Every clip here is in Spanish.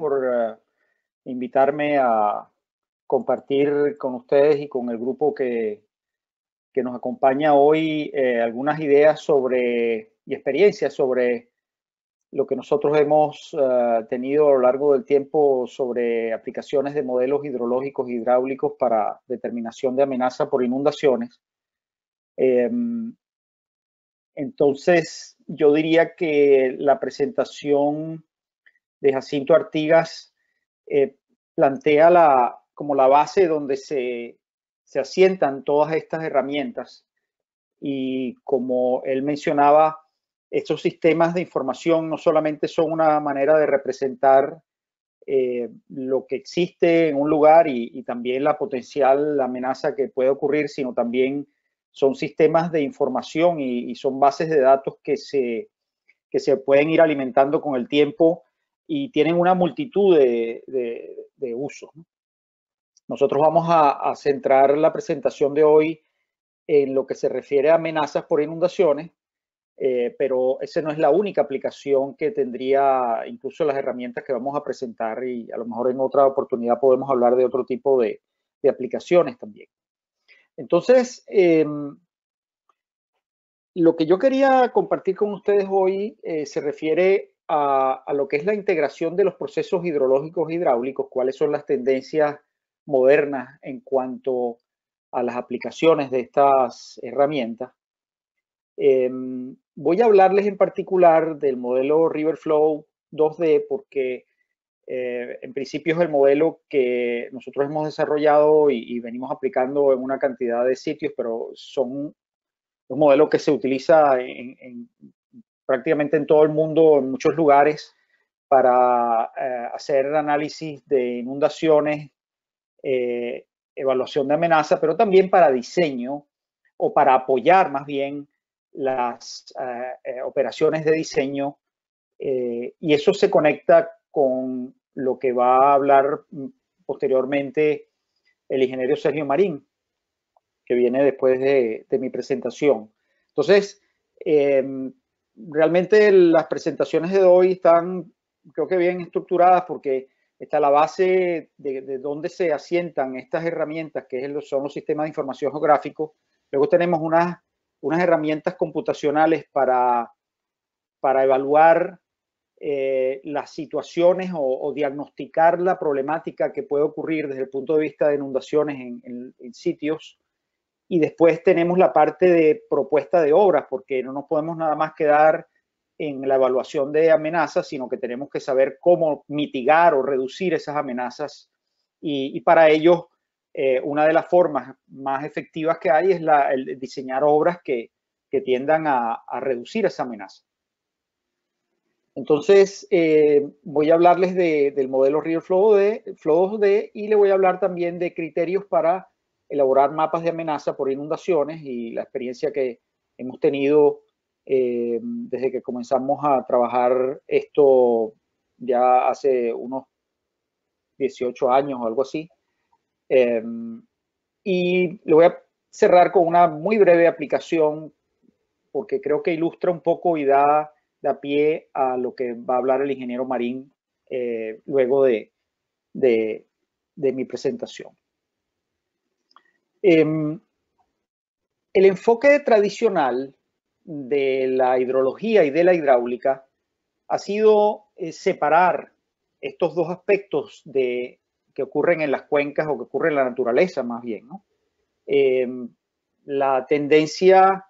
por eh, invitarme a compartir con ustedes y con el grupo que, que nos acompaña hoy eh, algunas ideas sobre y experiencias sobre lo que nosotros hemos eh, tenido a lo largo del tiempo sobre aplicaciones de modelos hidrológicos hidráulicos para determinación de amenaza por inundaciones. Em, entonces, yo diría que la presentación de Jacinto Artigas eh, plantea la, como la base donde se, asientan todas estas herramientas. Y como él mencionaba, estos sistemas de información no solamente son una manera de representar eh, lo que existe en un lugar y, también la potencial amenaza que puede ocurrir, sino también son sistemas de información y, son bases de datos que que se pueden ir alimentando con el tiempo y tienen una multitud de, usos. Nosotros vamos a, centrar la presentación de hoy en lo que se refiere a amenazas por inundaciones, eh, pero esa no es la única aplicación que tendría incluso las herramientas que vamos a presentar y a lo mejor en otra oportunidad podemos hablar de otro tipo de, aplicaciones también. Entonces, em, lo que yo quería compartir con ustedes hoy eh, se refiere a, lo que es la integración de los procesos hidrológicos e hidráulicos, cuáles son las tendencias modernas en cuanto a las aplicaciones de estas herramientas. Em, voy a hablarles en particular del modelo river flow 2D porque eh, en principio es el modelo que nosotros hemos desarrollado y, venimos aplicando en una cantidad de sitios, pero son un modelo que se utiliza en prácticamente en todo el mundo, en muchos lugares, para eh, hacer análisis de inundaciones, eh, evaluación de amenaza, pero también para diseño o para apoyar más bien las eh, operaciones de diseño. y eso se conecta con lo que va a hablar posteriormente el ingeniero Sergio Marín, que viene después de, mi presentación. Entonces, em, realmente las presentaciones de hoy están, creo que bien estructuradas porque está la base de, de dónde se asientan estas herramientas, que son los sistemas de información geográfico. Luego tenemos unas, unas herramientas computacionales para, para evaluar eh, las situaciones o, diagnosticar la problemática que puede ocurrir desde el punto de vista de inundaciones en sitios. Y después tenemos la parte de propuesta de obras, porque no nos podemos nada más quedar en la evaluación de amenazas, sino que tenemos que saber cómo mitigar o reducir esas amenazas. Y, para ello, eh, una de las formas más efectivas que hay es la, diseñar obras que, tiendan a, reducir esa amenaza. Entonces, eh, voy a hablarles del modelo Rio Flow Flow 2D y le voy a hablar también de criterios para elaborar mapas de amenaza por inundaciones y la experiencia que hemos tenido eh, desde que comenzamos a trabajar esto ya hace unos 18 años o algo así. Eh, y lo voy a cerrar con una muy breve aplicación porque creo que ilustra un poco y da, la pie a lo que va a hablar el ingeniero Marín eh, luego de mi presentación. Em, el enfoque tradicional de la hidrología y de la hidráulica ha sido eh, separar estos dos aspectos de, que ocurren en las cuencas o que ocurren en la naturaleza más bien. Em, la tendencia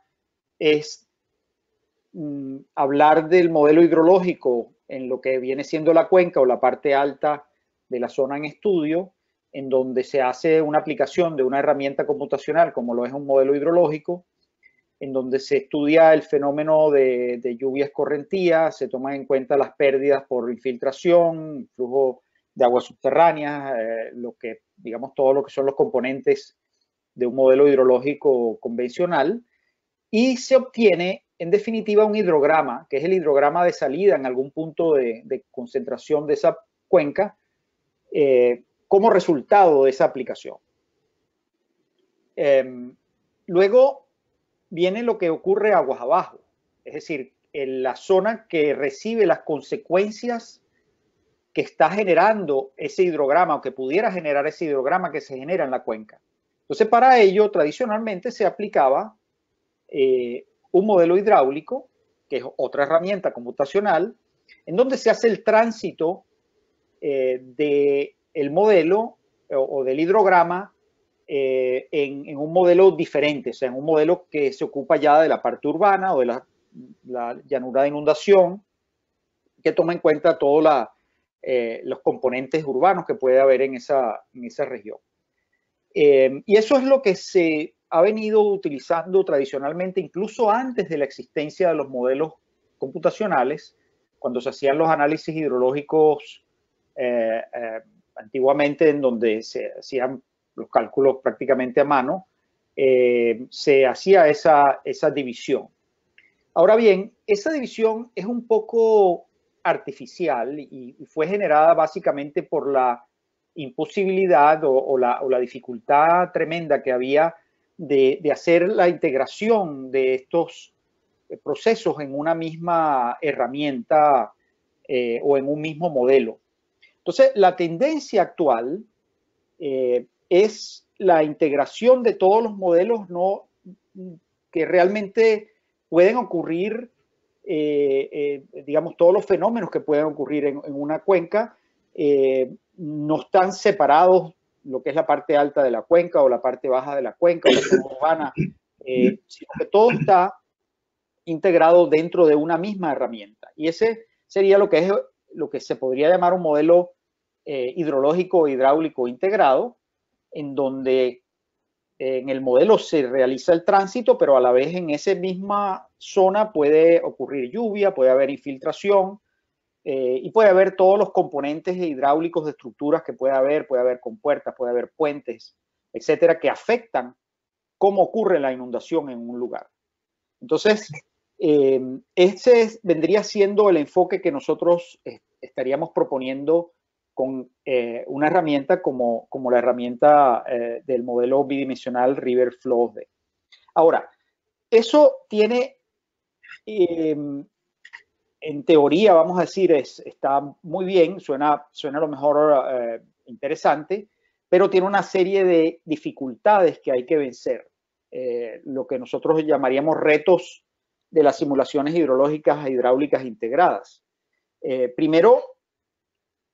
es mm, hablar del modelo hidrológico en lo que viene siendo la cuenca o la parte alta de la zona en estudio en donde se hace una aplicación de una herramienta computacional como lo es un modelo hidrológico, en donde se estudia el fenómeno de, lluvias correntías, se toman en cuenta las pérdidas por infiltración, flujo de aguas subterráneas, eh, lo que, digamos, todo lo que son los componentes de un modelo hidrológico convencional, y se obtiene, en definitiva, un hidrograma, que es el hidrograma de salida en algún punto de, concentración de esa cuenca, eh, como resultado de esa aplicación. Em, luego viene lo que ocurre aguas abajo, es decir, en la zona que recibe las consecuencias que está generando ese hidrograma o que pudiera generar ese hidrograma que se genera en la cuenca. Entonces, para ello, tradicionalmente se aplicaba eh, un modelo hidráulico, que es otra herramienta computacional, en donde se hace el tránsito eh, de el modelo eh, o, del hidrograma eh, en, un modelo diferente, o sea, en un modelo que se ocupa ya de la parte urbana o de la, llanura de inundación, que toma en cuenta todos eh, los componentes urbanos que puede haber en esa, en esa región. y eso es lo que se ha venido utilizando tradicionalmente, incluso antes de la existencia de los modelos computacionales, cuando se hacían los análisis hidrológicos antiguamente en donde se hacían los cálculos prácticamente a mano, eh, se hacía esa, división. Ahora bien, esa división es un poco artificial y, fue generada básicamente por la imposibilidad o, la, dificultad tremenda que había de, hacer la integración de estos eh, procesos en una misma herramienta eh, o en un mismo modelo. Entonces, la tendencia actual eh, es la integración de todos los modelos no, que realmente pueden ocurrir, eh, eh, digamos, todos los fenómenos que pueden ocurrir en, una cuenca, no están separados lo que es la parte alta de la cuenca o la parte baja de la cuenca o la urbana, sino que todo está integrado dentro de una misma herramienta. Y ese sería lo que es lo que se podría llamar un modelo eh, hidrológico hidráulico integrado, en donde eh, en el modelo se realiza el tránsito, pero a la vez en esa misma zona puede ocurrir lluvia, puede haber infiltración eh, y puede haber todos los componentes hidráulicos de estructuras que puede haber, puede haber compuertas, puede haber puentes, etcétera, que afectan cómo ocurre la inundación en un lugar. Entonces, eh, ese vendría siendo el enfoque que nosotros estaríamos proponiendo con eh, una herramienta como, como la herramienta eh, del modelo bidimensional River Flow Ahora, eso tiene, em, en teoría, vamos a decir, está muy bien, suena, suena a lo mejor eh, interesante, pero tiene una serie de dificultades que hay que vencer, lo que nosotros llamaríamos retos de las simulaciones hidrológicas e hidráulicas integradas. primero,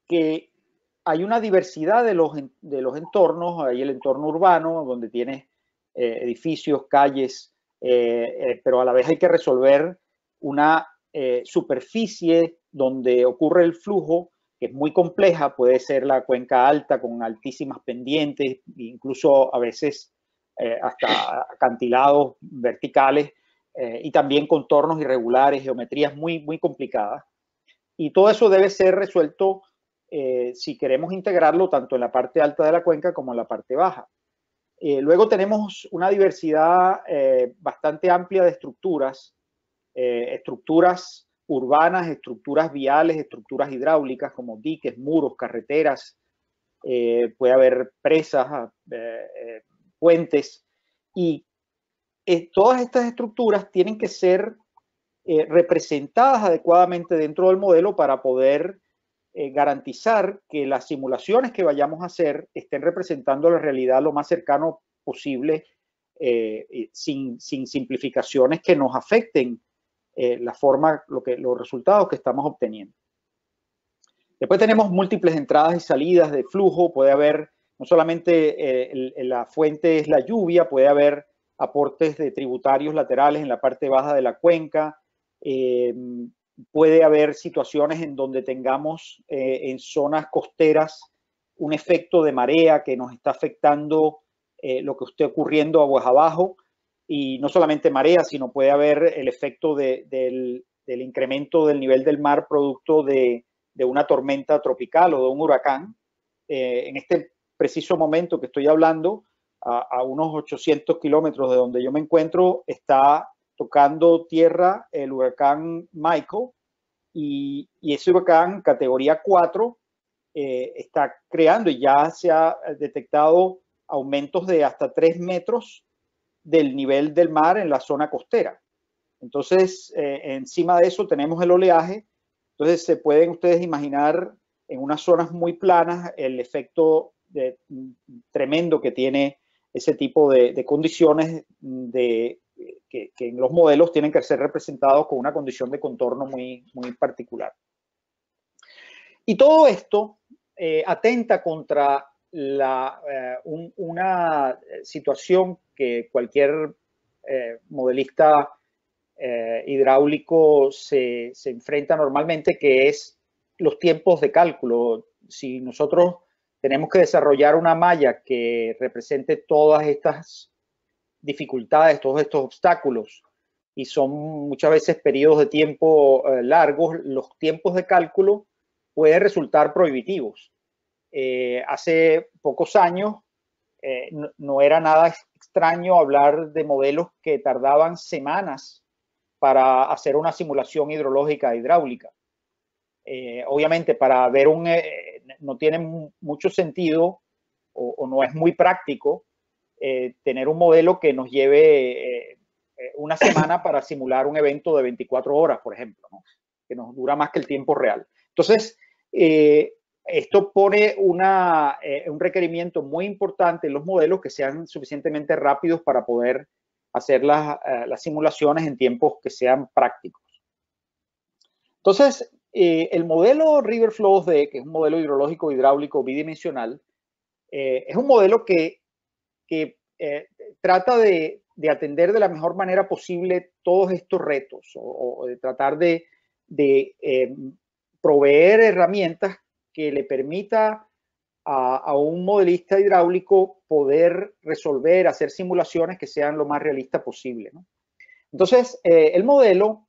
que hay una diversidad de los, de los entornos, hay el entorno urbano, donde tienes eh, edificios, calles, eh, eh, pero a la vez hay que resolver una superficie donde ocurre el flujo, que es muy compleja, puede ser la cuenca alta con altísimas pendientes, incluso a veces hasta acantilados verticales, y también contornos irregulares, geometrías muy, muy complicadas. Y todo eso debe ser resuelto eh, si queremos integrarlo tanto en la parte alta de la cuenca como en la parte baja. Eh, luego tenemos una diversidad eh, bastante amplia de estructuras, estructuras urbanas, estructuras viales, estructuras hidráulicas como diques, muros, carreteras, puede haber presas, ah, puentes y todas estas estructuras tienen que ser representadas adecuadamente dentro del modelo para poder eh, garantizar que las simulaciones que vayamos a hacer estén representando la realidad lo más cercano posible, eh, sin, simplificaciones que nos afecten eh, la forma, lo que, los resultados que estamos obteniendo. Después tenemos múltiples entradas y salidas de flujo, puede haber, no solamente la fuente es la lluvia, puede haber aportes de tributarios laterales en la parte baja de la cuenca, puede haber situaciones en donde tengamos eh, en zonas costeras un efecto de marea que nos está afectando eh, lo que esté ocurriendo aguas abajo y no solamente marea, sino puede haber el efecto del, incremento del nivel del mar producto de, una tormenta tropical o de un huracán. Eh, en este preciso momento que estoy hablando, a unos 800 kilómetros de donde yo me encuentro, está tocando tierra el huracán Michael y, y ese huracán categoría 4 eh, está creando y ya se ha eh, detectado aumentos de hasta 3 metros del nivel del mar en la zona costera. Entonces, eh, encima de eso tenemos el oleaje. Entonces, se pueden ustedes imaginar en unas zonas muy planas el efecto de, mm, tremendo que tiene ese tipo de condiciones de que, en los modelos tienen que ser representados con una condición de contorno muy, muy particular. Y todo esto eh, atenta contra eh, una situación que cualquier eh, modelista hidráulico se, se enfrenta normalmente, que es los tiempos de cálculo. Si nosotros tenemos que desarrollar una malla que represente todas estas dificultades, todos estos obstáculos, y son muchas veces periodos de tiempo eh, largos, los tiempos de cálculo pueden resultar prohibitivos. Eh, hace pocos años eh, no, era nada extraño hablar de modelos que tardaban semanas para hacer una simulación hidrológica hidráulica. obviamente, para ver un... no tiene mucho sentido o, o no es muy práctico eh, tener un modelo que nos lleve eh, eh, una semana para simular un evento de 24 horas, por ejemplo, que nos dura más que el tiempo real. Entonces, esto pone un requerimiento muy importante en los modelos que sean suficientemente rápidos para poder hacer las, simulaciones en tiempos que sean prácticos. Entonces, el modelo River Flows D, que es un modelo hidrológico hidráulico bidimensional, es un modelo que eh, trata de, atender de la mejor manera posible todos estos retos o, de tratar de, em, proveer herramientas que le permita a, un modelista hidráulico poder resolver, hacer simulaciones que sean lo más realistas posible. Entonces, eh, el modelo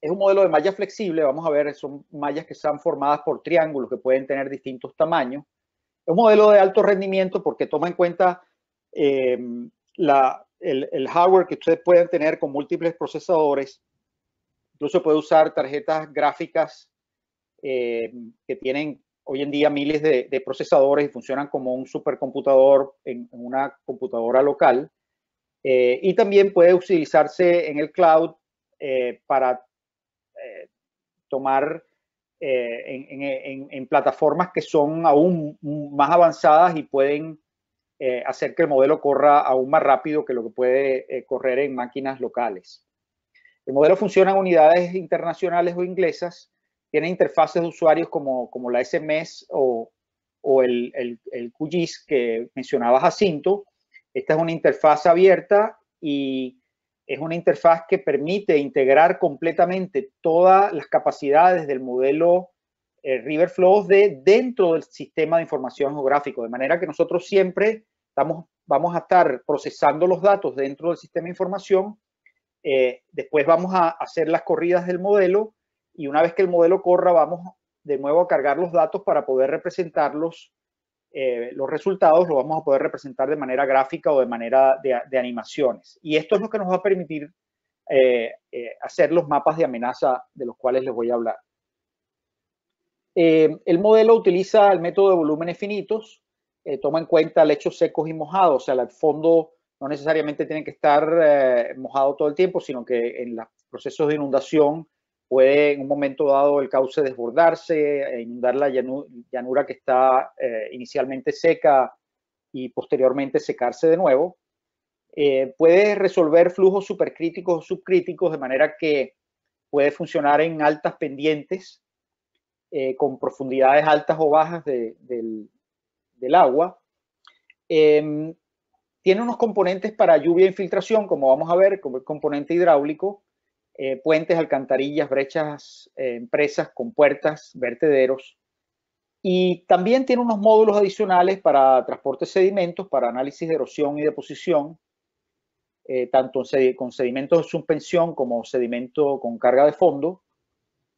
es un modelo de malla flexible, vamos a ver, son mallas que están formadas por triángulos que pueden tener distintos tamaños. Es un modelo de alto rendimiento porque toma en cuenta Em, el, hardware que ustedes pueden tener con múltiples procesadores. Incluso puede usar tarjetas gráficas em, que tienen hoy en día miles de, procesadores y funcionan como un supercomputador en, una computadora local. Eh, y también puede utilizarse en el cloud eh, para eh, tomar en, plataformas que son aún más avanzadas y pueden eh, hacer que el modelo corra aún más rápido que lo que puede eh, correr en máquinas locales. El modelo funciona en unidades internacionales o inglesas, tiene interfaces de usuarios como, la SMS o, el, el, el QGIS que mencionaba Jacinto. Esta es una interfaz abierta y es una interfaz que permite integrar completamente todas las capacidades del modelo eh, river flows de dentro del sistema de información geográfico, de manera que nosotros siempre vamos a estar procesando los datos dentro del sistema de información, eh, después vamos a hacer las corridas del modelo y una vez que el modelo corra vamos de nuevo a cargar los datos para poder representarlos, eh, los resultados los vamos a poder representar de manera gráfica o de manera de animaciones. Y esto es lo que nos va a permitir hacer los mapas de amenaza de los cuales les voy a hablar. Eh, el modelo utiliza el método de volúmenes finitos, eh, toma en cuenta lechos secos y mojados, o sea, el fondo no necesariamente tiene que estar eh, mojado todo el tiempo, sino que en los procesos de inundación puede en un momento dado el cauce desbordarse e inundar la llanura que está inicialmente seca y posteriormente secarse de nuevo. puede resolver flujos supercríticos o subcríticos de manera que puede funcionar en altas pendientes eh, con profundidades altas o bajas del, agua. Em, tiene unos componentes para lluvia e infiltración, como vamos a ver, como el componente hidráulico, eh, puentes, alcantarillas, brechas, eh, empresas, puertas, vertederos. Y también tiene unos módulos adicionales para transporte de sedimentos, para análisis de erosión y deposición, tanto con sedimentos de suspensión como sedimento con carga de fondo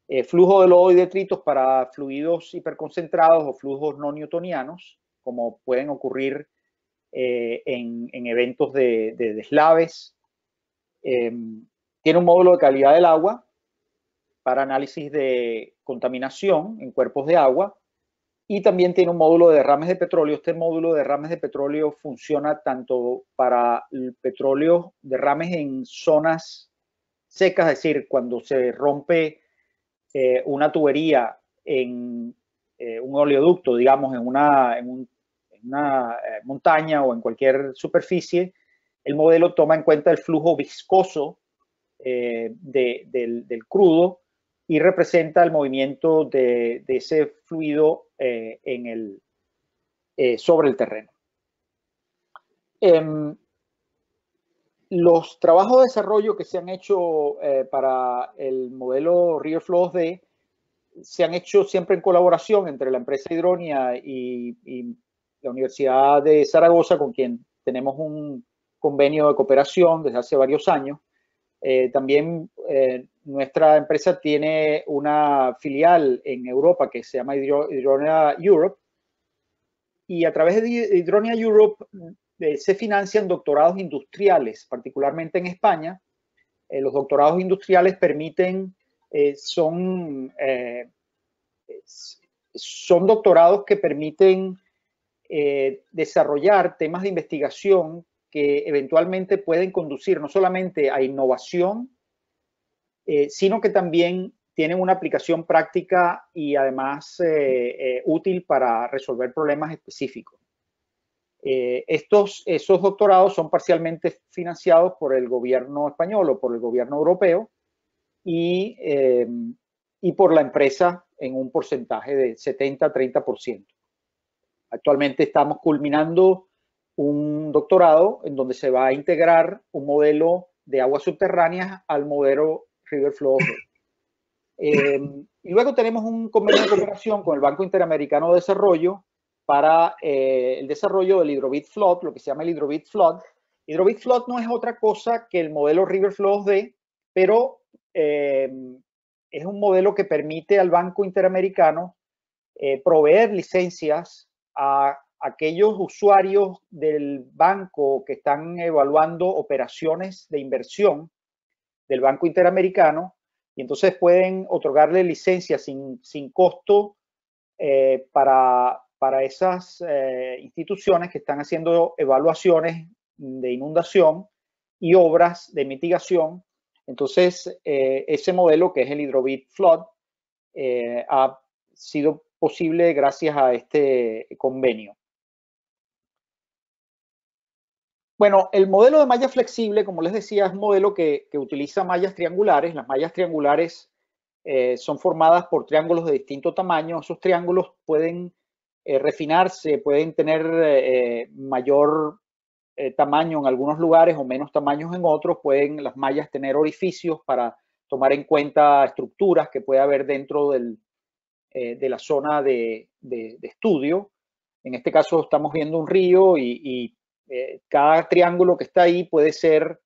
eh, flujo de lodo y detritos para fluidos hiperconcentrados o flujos no newtonianos, como pueden ocurrir eh, en, eventos de, deslaves. Em, tiene un módulo de calidad del agua para análisis de contaminación en cuerpos de agua y también tiene un módulo de derrames de petróleo. Este módulo de derrames de petróleo funciona tanto para el petróleo, derrames en zonas secas, es decir, cuando se rompe eh, una tubería en eh, un oleoducto, digamos, en una, en una eh, montaña o en cualquier superficie, el modelo toma en cuenta el flujo viscoso del, crudo y representa el movimiento de, ese fluido en el, sobre el terreno. Em, los trabajos de desarrollo que se han hecho eh, para el modelo 2 D se han hecho siempre en colaboración entre la empresa Hidronia y, la Universidad de Zaragoza, con quien tenemos un convenio de cooperación desde hace varios años. Eh, también eh, nuestra empresa tiene una filial en Europa que se llama Hidronia Europe. Y a través de Hidronia Europe eh, se financian doctorados industriales, particularmente en España. Eh, los doctorados industriales permiten, eh, son, son doctorados que permiten desarrollar temas de investigación que eventualmente pueden conducir no solamente a innovación, sino que también tienen una aplicación práctica y además útil para resolver problemas específicos. Eh, estos, esos doctorados son parcialmente financiados por el gobierno español o por el gobierno europeo y, eh, y por la empresa en un porcentaje de 70-30%. Actualmente estamos culminando un doctorado en donde se va a integrar un modelo de aguas subterráneas al modelo River Flow. Eh, y luego tenemos un convenio de cooperación con el Banco Interamericano de Desarrollo para eh, el desarrollo del Hydrobit flood, lo que se llama el Hydrobit flood. Hydrobit flood no es otra cosa que el modelo River Flow d pero eh, es un modelo que permite al Banco Interamericano eh, proveer licencias a aquellos usuarios del banco que están evaluando operaciones de inversión del Banco Interamericano y entonces pueden otorgarle licencias sin, sin costo para para esas eh, instituciones que están haciendo evaluaciones de inundación y obras de mitigación. Entonces, eh, ese modelo que es el Hydrobit Flood eh, ha sido posible gracias a este convenio. Bueno, el modelo de malla flexible, como les decía, es un modelo que, utiliza mallas triangulares. Las mallas triangulares son formadas por triángulos de distinto tamaño. Esos triángulos pueden eh, refinarse, pueden tener eh, mayor eh, tamaño en algunos lugares o menos tamaños en otros, pueden las mallas tener orificios para tomar en cuenta estructuras que puede haber dentro de la zona de, estudio. En este caso estamos viendo un río y, cada triángulo que está ahí puede ser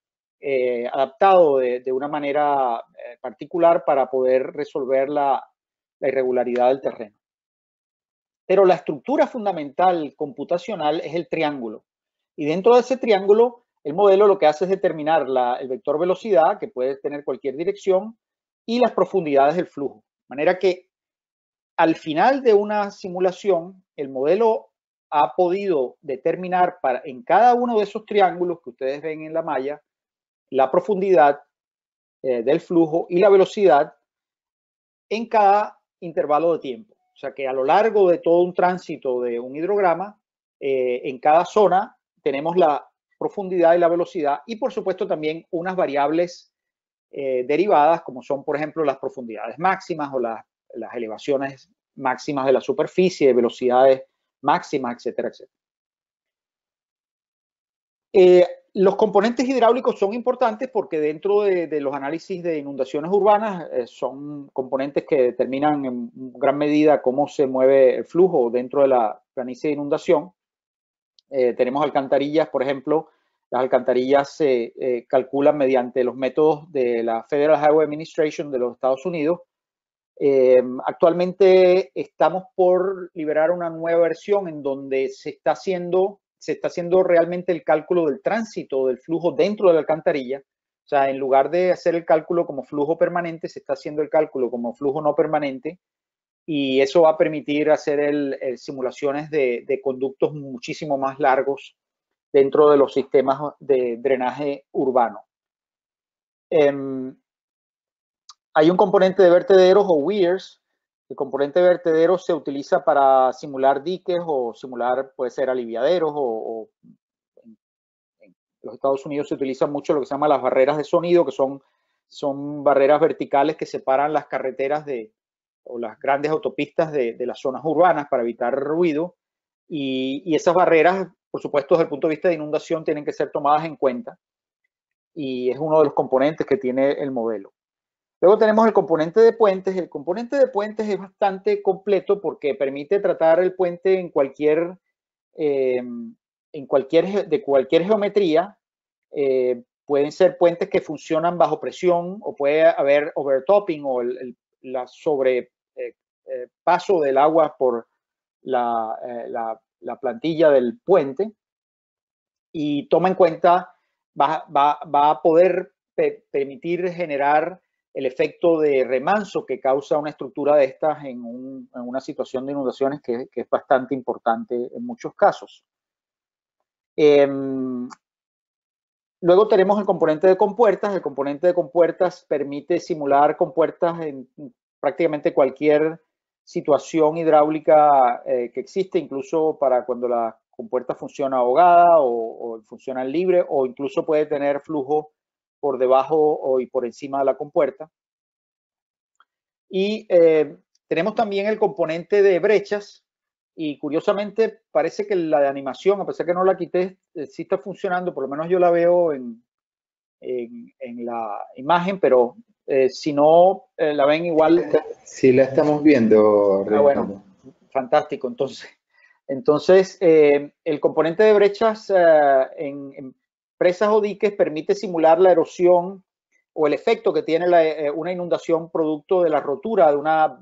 adaptado de, una manera particular para poder resolver la irregularidad del terreno. Pero la estructura fundamental computacional es el triángulo. Y dentro de ese triángulo, el modelo lo que hace es determinar el vector velocidad, que puede tener cualquier dirección, y las profundidades del flujo. De manera que al final de una simulación, el modelo ha podido determinar para, en cada uno de esos triángulos que ustedes ven en la malla la profundidad eh, del flujo y la velocidad en cada intervalo de tiempo. O sea que a lo largo de todo un tránsito de un hidrograma, eh, en cada zona tenemos la profundidad y la velocidad y por supuesto también unas variables eh, derivadas como son por ejemplo las profundidades máximas o las, elevaciones máximas de la superficie, velocidades máximas, etcétera, etcétera. Eh, los componentes hidráulicos son importantes porque dentro de, los análisis de inundaciones urbanas eh, son componentes que determinan en gran medida cómo se mueve el flujo dentro de la planicie de inundación. Eh, tenemos alcantarillas, por ejemplo, las alcantarillas se eh, calculan mediante los métodos de la Federal Highway Administration de los Estados Unidos. actualmente estamos por liberar una nueva versión en donde se está haciendo se está haciendo realmente el cálculo del tránsito, del flujo dentro de la alcantarilla. O sea, en lugar de hacer el cálculo como flujo permanente, se está haciendo el cálculo como flujo no permanente y eso va a permitir hacer eh, simulaciones de, conductos muchísimo más largos dentro de los sistemas de drenaje urbano. Em, hay un componente de vertederos o weirs el componente vertedero se utiliza para simular diques o simular, puede ser aliviaderos o, en, los Estados Unidos se utiliza mucho lo que se llama las barreras de sonido, que son, son barreras verticales que separan las carreteras de, o las grandes autopistas de, las zonas urbanas para evitar ruido. Y, y esas barreras, por supuesto, desde el punto de vista de inundación, tienen que ser tomadas en cuenta. Y es uno de los componentes que tiene el modelo. Luego tenemos el componente de puentes. El componente de puentes es bastante completo porque permite tratar el puente en cualquier, eh, en cualquier, de cualquier geometría. Eh, pueden ser puentes que funcionan bajo presión o puede haber overtopping o el, la sobrepaso eh, del agua por la, la, la, plantilla del puente. Y toma en cuenta, va, va, va a poder permitir generar el efecto de remanso que causa una estructura de estas en, una situación de inundaciones que, es bastante importante en muchos casos. Em, luego tenemos el componente de compuertas. El componente de compuertas permite simular compuertas en prácticamente cualquier situación hidráulica eh, que existe, incluso para cuando la compuerta funciona ahogada o funciona libre o incluso puede tener flujo por debajo y por encima de la compuerta. Y eh, tenemos también el componente de brechas y curiosamente parece que la de animación, a pesar que no la quité, eh, sí está funcionando, por lo menos yo la veo en, la imagen, pero eh, si no la ven igual. si la estamos viendo. Ah, bueno, fantástico, entonces. Entonces, el componente de brechas en presas o diques permite simular la erosión o el efecto que tiene eh, eh, una inundación producto de la rotura de una,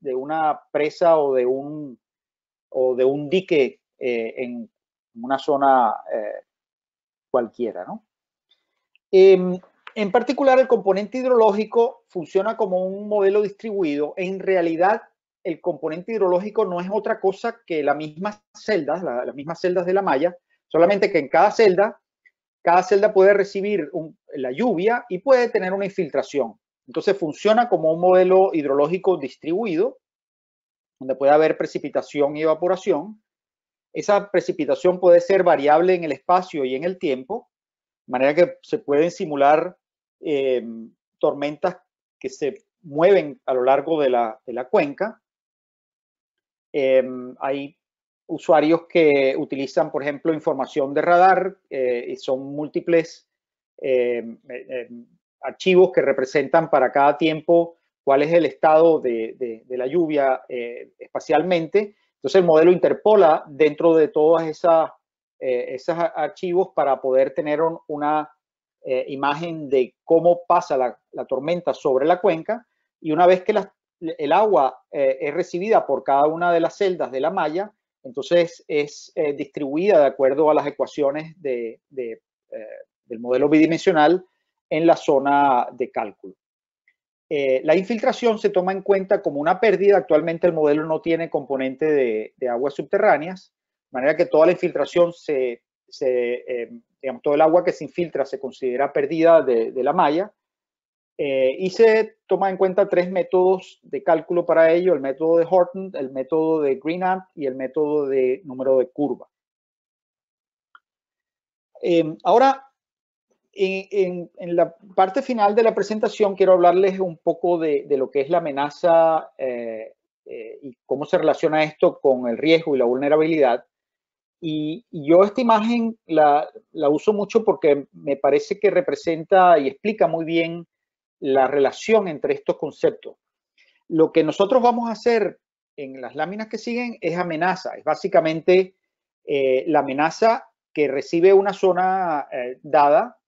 de una presa o de un, dique eh, en una zona cualquiera. ¿no? Em, en particular, el componente hidrológico funciona como un modelo distribuido. En realidad, el componente hidrológico no es otra cosa que las mismas celdas, las mismas celdas de la malla, solamente que en cada celda cada celda puede recibir la lluvia y puede tener una infiltración. Entonces funciona como un modelo hidrológico distribuido, donde puede haber precipitación y evaporación. Esa precipitación puede ser variable en el espacio y en el tiempo, de manera que se pueden simular em, tormentas que se mueven a lo largo de la, cuenca. Em, hay usuarios que utilizan, por ejemplo, información de radar eh, y son múltiples eh, eh, archivos que representan para cada tiempo cuál es el estado de, la lluvia espacialmente. Entonces el modelo interpola dentro de todos esos archivos para poder tener una imagen de cómo pasa la, tormenta sobre la cuenca y una vez que el agua es recibida por cada una de las celdas de la malla, entonces es eh, distribuida de acuerdo a las ecuaciones eh, del modelo bidimensional en la zona de cálculo. Eh, la infiltración se toma en cuenta como una pérdida. Actualmente el modelo no tiene componente de, aguas subterráneas, de manera que toda la infiltración, digamos, todo el agua que se infiltra se considera pérdida de la malla. Eh, y se toma en cuenta tres métodos de cálculo para ello, el método de Horton, el método de Greenamp y el método de número de curva. Em, ahora, en, la parte final de la presentación quiero hablarles un poco de, lo que es la amenaza eh, eh, y cómo se relaciona esto con el riesgo y la vulnerabilidad. Y, yo esta imagen la, la uso mucho porque me parece que representa y explica muy bien la relación entre estos conceptos. Lo que nosotros vamos a hacer en las láminas que siguen es amenaza, es básicamente eh, la amenaza que recibe una zona eh, dada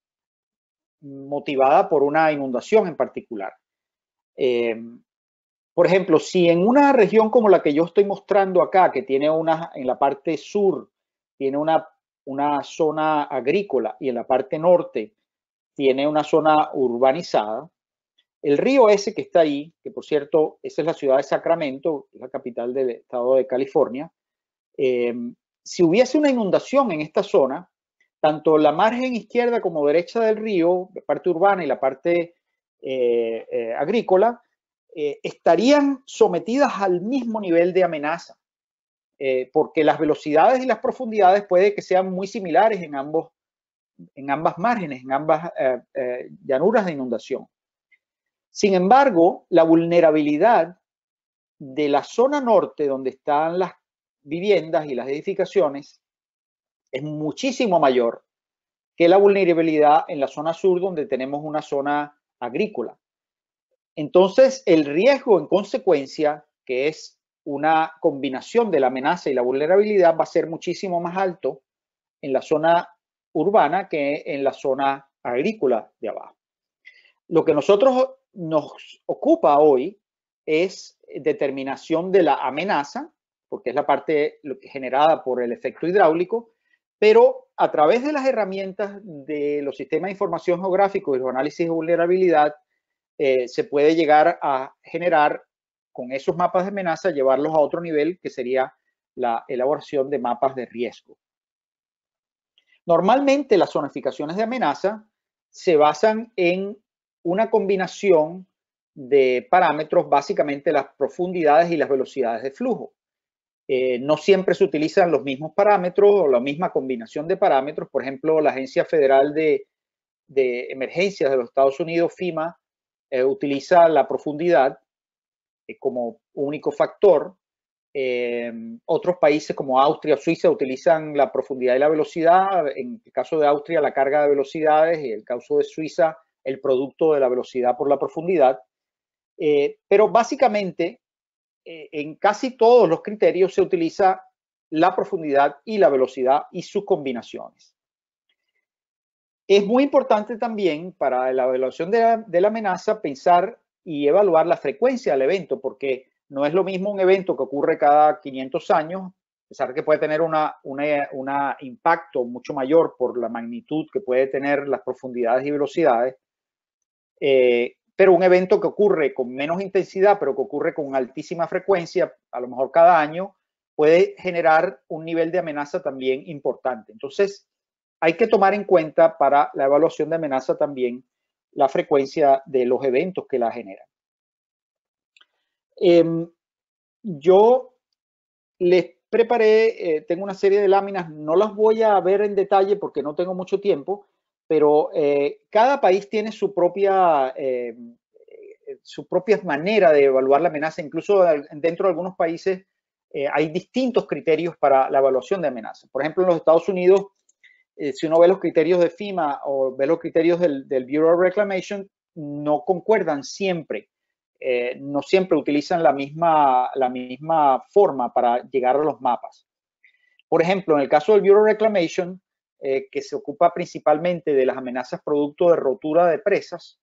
motivada por una inundación en particular. Em, por ejemplo, si en una región como la que yo estoy mostrando acá, que tiene una, en la parte sur, tiene una, una zona agrícola y en la parte norte tiene una zona urbanizada, el río ese que está ahí, que por cierto, esa es la ciudad de Sacramento, la capital del estado de California, em, si hubiese una inundación en esta zona, tanto la margen izquierda como derecha del río, la parte urbana y la parte eh, eh, agrícola, eh, estarían sometidas al mismo nivel de amenaza, porque las velocidades y las profundidades puede que sean muy similares en, ambos, en ambas márgenes, en ambas llanuras de inundación. Sin embargo, la vulnerabilidad de la zona norte donde están las viviendas y las edificaciones es muchísimo mayor que la vulnerabilidad en la zona sur donde tenemos una zona agrícola. Entonces, el riesgo en consecuencia, que es una combinación de la amenaza y la vulnerabilidad, va a ser muchísimo más alto en la zona urbana que en la zona agrícola de abajo. Lo que nosotros nos ocupa hoy es determinación de la amenaza, porque es la parte generada por el efecto hidráulico, pero a través de las herramientas de los sistemas de información geográfico y los análisis de vulnerabilidad, eh, se puede llegar a generar con esos mapas de amenaza, llevarlos a otro nivel que sería la elaboración de mapas de riesgo. Normalmente las zonificaciones de amenaza se basan en una combinación de parámetros, básicamente las profundidades y las velocidades de flujo. Eh, no siempre se utilizan los mismos parámetros o la misma combinación de parámetros. Por ejemplo, la Agencia Federal de, Emergencias de los Estados Unidos, FIMA, eh, utiliza la profundidad eh, como único factor. otros países como Austria o Suiza utilizan la profundidad y la velocidad. En el caso de Austria, la carga de velocidades y el caso de Suiza, el producto de la velocidad por la profundidad. Eh, pero básicamente, eh, en casi todos los criterios se utiliza la profundidad y la velocidad y sus combinaciones. Es muy importante también para la evaluación de la, amenaza pensar y evaluar la frecuencia del evento, porque no es lo mismo un evento que ocurre cada 500 años, a pesar que puede tener un una, impacto mucho mayor por la magnitud que puede tener las profundidades y velocidades, eh, pero un evento que ocurre con menos intensidad, pero que ocurre con altísima frecuencia, a lo mejor cada año, puede generar un nivel de amenaza también importante. Entonces, hay que tomar en cuenta para la evaluación de amenaza también la frecuencia de los eventos que la generan. Em, yo les preparé, eh, tengo una serie de láminas, no las voy a ver en detalle porque no tengo mucho tiempo, pero eh, cada país tiene su propia, eh, eh, su manera de evaluar la amenaza. Incluso dentro de algunos países hay distintos criterios para la evaluación de amenaza. Por ejemplo, en los Estados Unidos, si uno ve los criterios de FEMA o ve los criterios del, del Bureau of Reclamation, no concuerdan siempre. no siempre utilizan la misma, la misma forma para llegar a los mapas. Por ejemplo, en el caso del Bureau of Reclamation, eh, que se ocupa principalmente de las amenazas producto de rotura de presas.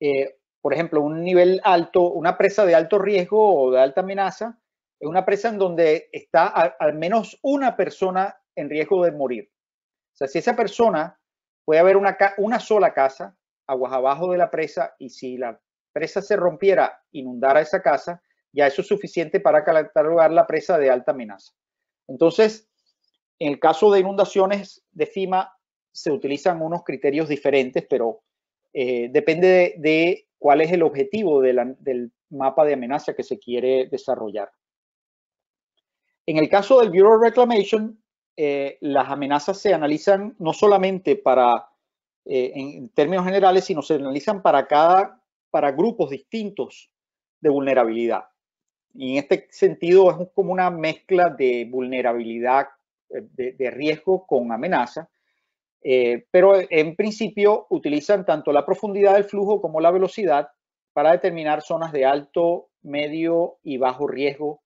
Eh, por ejemplo, un nivel alto, una presa de alto riesgo o de alta amenaza, es una presa en donde está al, menos una persona en riesgo de morir. O sea, si esa persona puede haber una, una sola casa aguas abajo de la presa y si la presa se rompiera, inundara esa casa, ya eso es suficiente para lugar la presa de alta amenaza. Entonces, en el caso de inundaciones de cima se utilizan unos criterios diferentes, pero eh, depende de, cuál es el objetivo del mapa de amenaza que se quiere desarrollar. En el caso del Bureau of Reclamation, eh, las amenazas se analizan no solamente para, eh, en términos generales, sino se analizan para cada, para grupos distintos de vulnerabilidad. Y en este sentido es como una mezcla de vulnerabilidad eh, de, riesgo con amenaza, eh, pero en principio utilizan tanto la profundidad del flujo como la velocidad para determinar zonas de alto, medio y bajo riesgo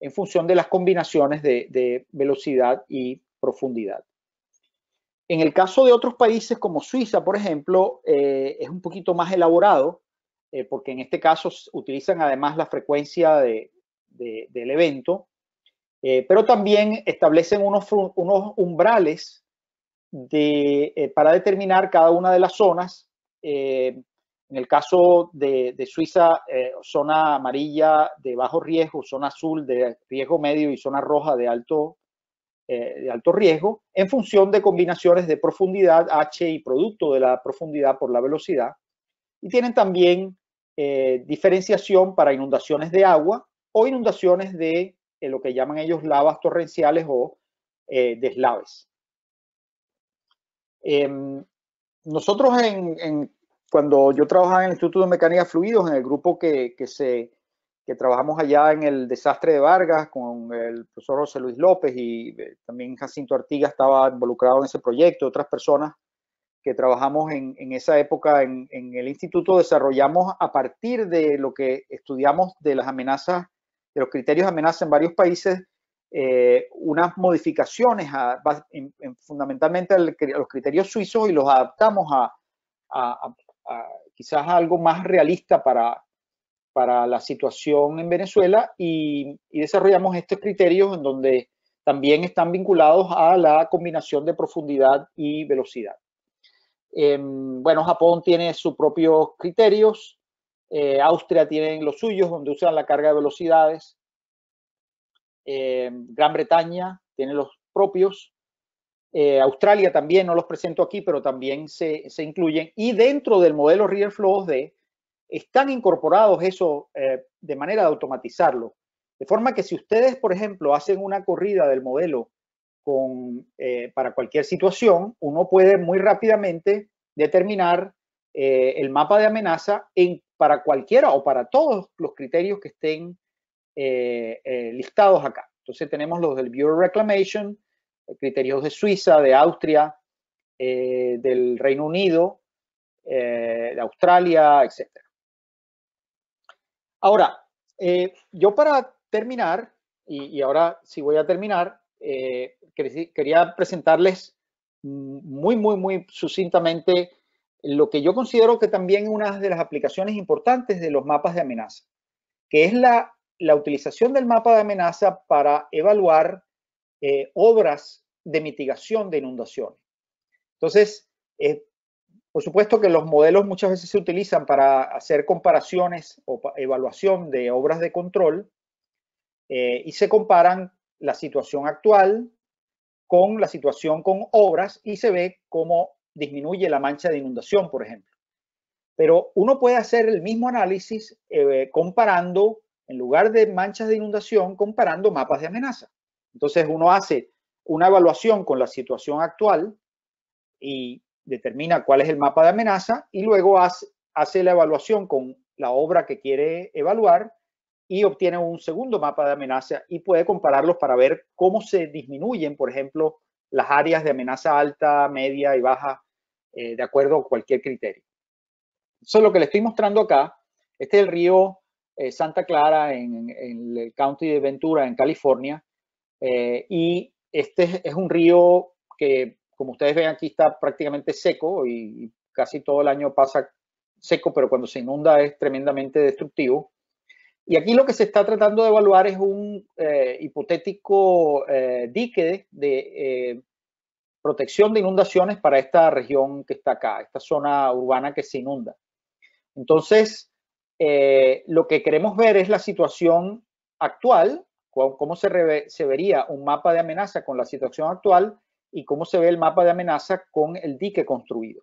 en función de las combinaciones de, velocidad y profundidad. En el caso de otros países como Suiza, por ejemplo, eh, es un poquito más elaborado, porque en este caso utilizan además la frecuencia del evento eh, pero también establecen unos, umbrales eh, para determinar cada una de las zonas. Eh, en el caso de, Suiza, zona amarilla de bajo riesgo, zona azul de riesgo medio y zona roja de alto, de alto riesgo, en función de combinaciones de profundidad H y producto de la profundidad por la velocidad. Y tienen también diferenciación para inundaciones de agua o inundaciones de en lo que llaman ellos lavas torrenciales o eh, deslaves. Em, nosotros en, cuando yo trabajaba en el Instituto de Mecánica Fluidos, en el grupo que, se, trabajamos allá en el desastre de Vargas con el profesor José Luis López y eh, también Jacinto Artiga estaba involucrado en ese proyecto, otras personas que trabajamos en, esa época en, el instituto, desarrollamos a partir de lo que estudiamos de las amenazas de los criterios de amenaza en varios países eh, unas modificaciones fundamentalmente a los criterios suizos y los adaptamos a, quizás algo más realista para, para la situación en Venezuela y, desarrollamos estos criterios en donde también están vinculados a la combinación de profundidad y velocidad. Em, bueno, Japón tiene sus propios criterios. Eh, Austria tienen los suyos, donde usan la carga de velocidades. Eh, Gran Bretaña tiene los propios. Eh, Australia también, no los presento aquí, pero también se, incluyen. Y dentro del modelo Real Flow 2D están incorporados eso de manera de automatizarlo. De forma que si ustedes, por ejemplo, hacen una corrida del modelo con, para cualquier situación, uno puede muy rápidamente determinar eh, el mapa de amenaza en, para cualquiera o para todos los criterios que estén eh, eh, listados acá. Entonces tenemos los del Bureau Reclamation, criterios de Suiza, de Austria, del Reino Unido, de Australia, etc. Ahora, yo para terminar, y, y, ahora sí voy a terminar, quería presentarles muy, muy, muy sucintamente lo que yo considero que también es una de las aplicaciones importantes de los mapas de amenaza, que es la, la utilización del mapa de amenaza para evaluar eh, obras de mitigación de inundaciones. Entonces, eh, por supuesto que los modelos muchas veces se utilizan para hacer comparaciones o evaluación de obras de control eh, y se comparan la situación actual con la situación con obras y se ve cómo disminuye la mancha de inundación, por ejemplo. Pero uno puede hacer el mismo análisis eh, comparando, en lugar de manchas de inundación, comparando mapas de amenaza. Entonces uno hace una evaluación con la situación actual y determina cuál es el mapa de amenaza y luego hace, hace la evaluación con la obra que quiere evaluar y obtiene un segundo mapa de amenaza y puede compararlos para ver cómo se disminuyen, por ejemplo, las áreas de amenaza alta, media y baja eh, de acuerdo a cualquier criterio. Eso es lo que le estoy mostrando acá. Este es el río eh, Santa Clara en, el county de Ventura, en California. Eh, y este es un río que, como ustedes ven aquí, está prácticamente seco y, casi todo el año pasa seco, pero cuando se inunda es tremendamente destructivo. Y aquí lo que se está tratando de evaluar es un hipotético dique de protección de inundaciones para esta región que está acá, esta zona urbana que se inunda. Entonces, eh, lo que queremos ver es la situación actual, cómo se, se, vería un mapa de amenaza con la situación actual y cómo se ve el mapa de amenaza con el dique construido.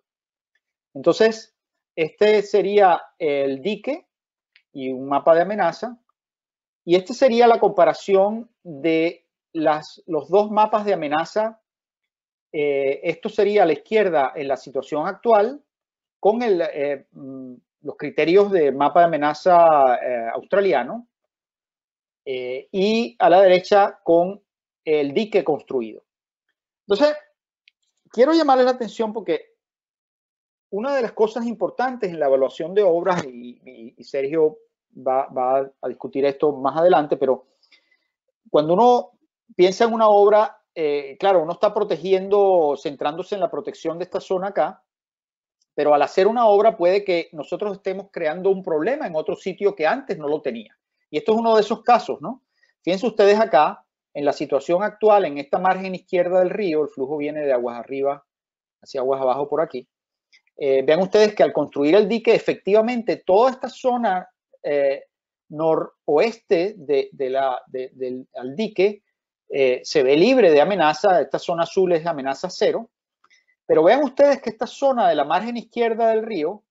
Entonces, este sería el dique y un mapa de amenaza. Y este sería la comparación de las, los dos mapas de amenaza eh, esto sería a la izquierda en la situación actual con eh, mm, los criterios de mapa de amenaza eh, australiano y a la derecha con el dique construido. Entonces, quiero llamarle la atención porque una de las cosas importantes en la evaluación de obras, y, Sergio va, va a discutir esto más adelante, pero cuando uno piensa en una obra eh, claro, uno está protegiendo, centrándose en la protección de esta zona acá, pero al hacer una obra puede que nosotros estemos creando un problema en otro sitio que antes no lo tenía. Y esto es uno de esos casos, ¿no? Fíjense ustedes acá, en la situación actual, en esta margen izquierda del río, el flujo viene de aguas arriba hacia aguas abajo por aquí. Eh, vean ustedes que al construir el dique, efectivamente, toda esta zona eh, noroeste de, la, del al dique eh, se ve libre de amenaza, esta zona azul es de amenaza cero, pero vean ustedes que esta zona de la margen izquierda del río,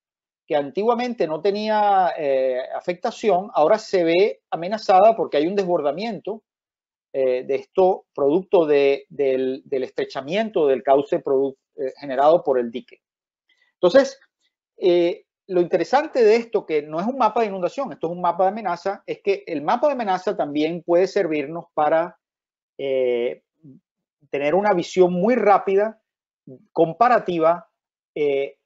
que antiguamente no tenía eh, afectación, ahora se ve amenazada porque hay un desbordamiento eh, de esto producto del, del, estrechamiento del cauce generado por el dique. Entonces, lo interesante de esto, que no es un mapa de inundación, esto es un mapa de amenaza, es que el mapa de amenaza también puede servirnos para eh, tener una visión muy rápida, comparativa, eh,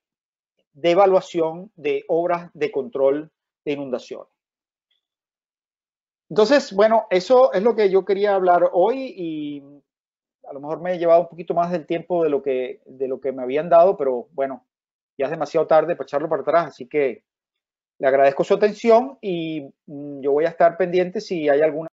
de evaluación de obras de control de inundación Entonces, bueno, eso es lo que yo quería hablar hoy y a lo mejor me he llevado un poquito más del tiempo de lo que, de lo que me habían dado, pero bueno, ya es demasiado tarde para echarlo para atrás, así que le agradezco su atención y mm, yo voy a estar pendiente si hay alguna...